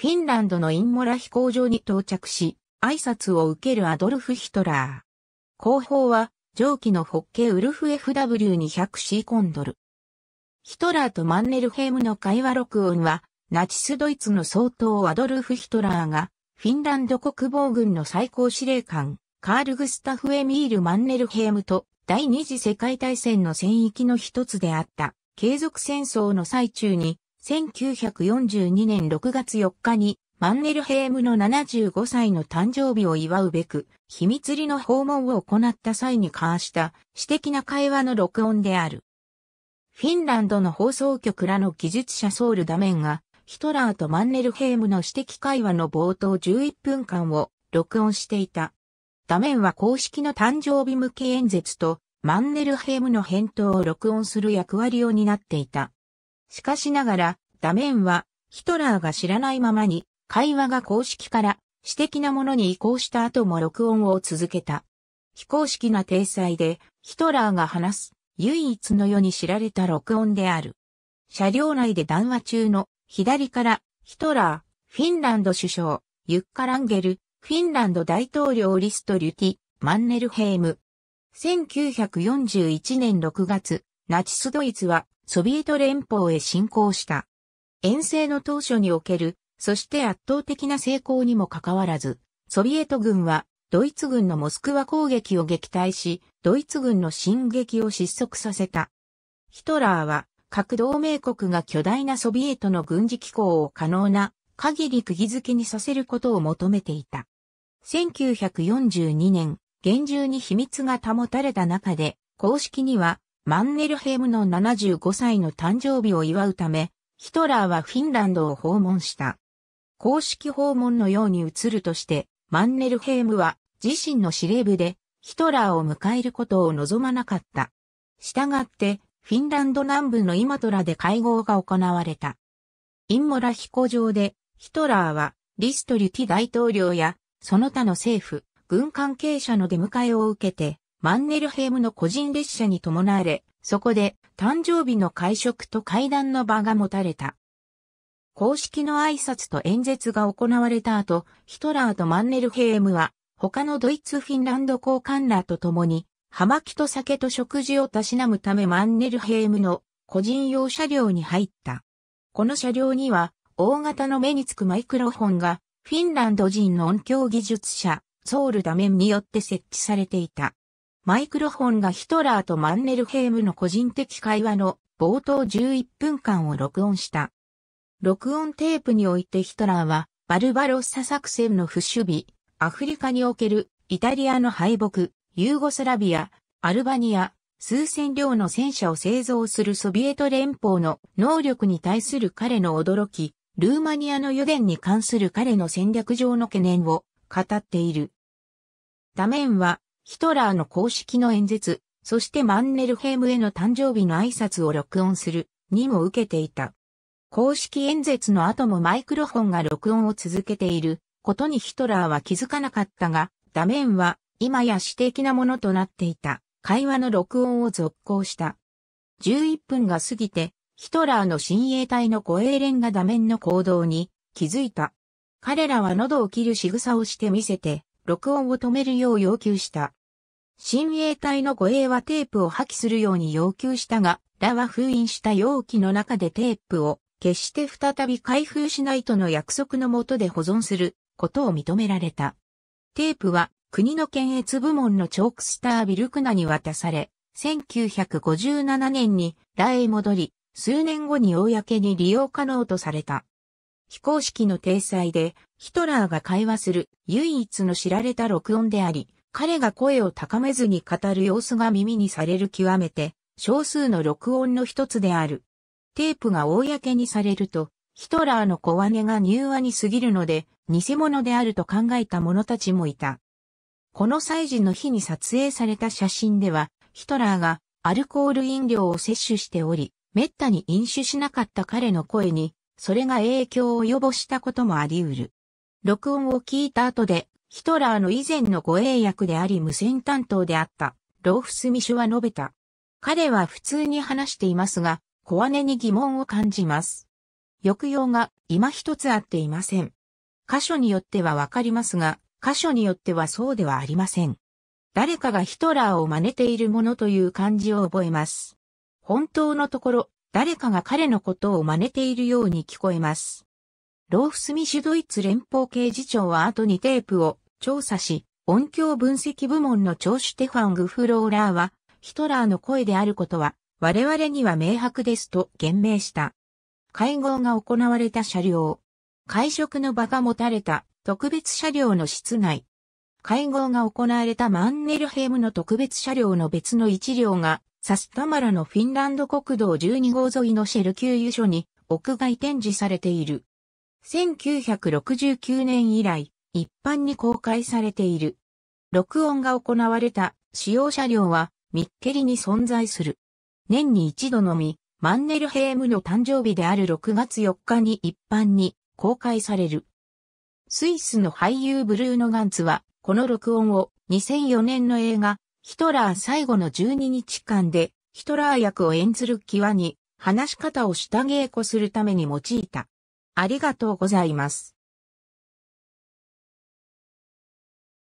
フィンランドのインモラ飛行場に到着し、挨拶を受けるアドルフ・ヒトラー。後方は、上記のホッケーウルフ FW200C コンドル。ヒトラーとマンネルヘイムの会話録音は、ナチスドイツの総統アドルフ・ヒトラーが、フィンランド国防軍の最高司令官、カール・グスタフ・エミール・マンネルヘイムと、第二次世界大戦の戦域の一つであった、継続戦争の最中に、1942年6月4日にマンネルヘームの75歳の誕生日を祝うべく、秘密裏の訪問を行った際に交わした私的な会話の録音である。フィンランドの放送局らの技術者ソウルダメンが、ヒトラーとマンネルヘームの私的会話の冒頭11分間を録音していた。ダメンは公式の誕生日向け演説とマンネルヘームの返答を録音する役割を担っていた。しかしながら、ダメンは、ヒトラーが知らないままに、会話が公式から、私的なものに移行した後も録音を続けた。非公式な体裁で、ヒトラーが話す、唯一の世に知られた録音である。車両内で談話中の、左から、ヒトラー、フィンランド首相、ユッカ・ランゲル、フィンランド大統領リスト・リュティ、マンネルヘイム。1941年6月、ナチスドイツはソビエト連邦へ侵攻した。遠征の当初における、そして圧倒的な成功にもかかわらず、ソビエト軍はドイツ軍のモスクワ攻撃を撃退し、ドイツ軍の進撃を失速させた。ヒトラーは各同盟国が巨大なソビエトの軍事機構を可能な限り釘付けにさせることを求めていた。1942年、厳重に秘密が保たれた中で、公式にはマンネルヘームの75歳の誕生日を祝うため、ヒトラーはフィンランドを訪問した。公式訪問のように映るとして、マンネルヘームは自身の司令部でヒトラーを迎えることを望まなかった。したがって、フィンランド南部のイマトラで会合が行われた。インモラ飛行場で、ヒトラーはリストリュティ大統領やその他の政府、軍関係者の出迎えを受けて、マンネルヘムの個人列車に伴われ、そこで誕生日の会食と会談の場が持たれた。公式の挨拶と演説が行われた後、ヒトラーとマンネルヘームは、他のドイツフィンランド交換らと共に、葉巻と酒と食事をたしなむためマンネルヘームの個人用車両に入った。この車両には、大型の目につくマイクロフォンが、フィンランド人の音響技術者、ソウルダメンによって設置されていた。マイクロフォンがヒトラーとマンネルヘイムの個人的会話の冒頭11分間を録音した。録音テープにおいてヒトラーは、バルバロッサ作戦の不守備、アフリカにおけるイタリアの敗北、ユーゴスラビア、アルバニア、数千両の戦車を製造するソビエト連邦の能力に対する彼の驚き、ルーマニアの予言に関する彼の戦略上の懸念を語っている。多面はヒトラーの公式の演説、そしてマンネルヘイムへの誕生日の挨拶を録音するにも受けていた。公式演説の後もマイクロフォンが録音を続けていることにヒトラーは気づかなかったが、ダメンは今や私的なものとなっていた会話の録音を続行した。11分が過ぎて、ヒトラーの親衛隊の護衛連がダメンの行動に気づいた。彼らは喉を切る仕草をして見せて、録音を止めるよう要求した。親衛隊の護衛はテープを破棄するように要求したが、ラは封印した容器の中でテープを決して再び開封しないとの約束のもとで保存することを認められた。テープは国の検閲部門のチョークスター・ビルクナに渡され、1957年にラへ戻り、数年後に公に利用可能とされた。非公式の体裁でヒトラーが会話する唯一の知られた録音であり、彼が声を高めずに語る様子が耳にされる極めて少数の録音の一つである。テープが公にされると、ヒトラーの小げが柔和に過ぎるので、偽物であると考えた者たちもいた。この祭事の日に撮影された写真では、ヒトラーがアルコール飲料を摂取しており、滅多に飲酒しなかった彼の声に、それが影響を及ぼしたこともあり得る。録音を聞いた後でヒトラーの以前の護衛役であり無線担当であったローフスミシュは述べた。彼は普通に話していますが、小姉に疑問を感じます。抑揚が今一つ合っていません。箇所によってはわかりますが、箇所によってはそうではありません。誰かがヒトラーを真似ているものという感じを覚えます。本当のところ、誰かが彼のことを真似ているように聞こえます。ローフスミシュドイツ連邦刑事長は後にテープを調査し、音響分析部門の長シュテファン・グフローラーは、ヒトラーの声であることは、我々には明白ですと言明した。会合が行われた車両。会食の場が持たれた特別車両の室内。会合が行われたマンネルヘムの特別車両の別の一両が、サスタマラのフィンランド国道12号沿いのシェル給油所に屋外展示されている。1969年以来、一般に公開されている。録音が行われた使用車両はミッケリに存在する。年に一度のみ、マンネルヘームの誕生日である6月4日に一般に公開される。スイスの俳優ブルーノ・ガンツは、この録音を2004年の映画、ヒトラー最後の12日間で、ヒトラー役を演ずる際に、話し方を下稽古するために用いた。ありがとうございます。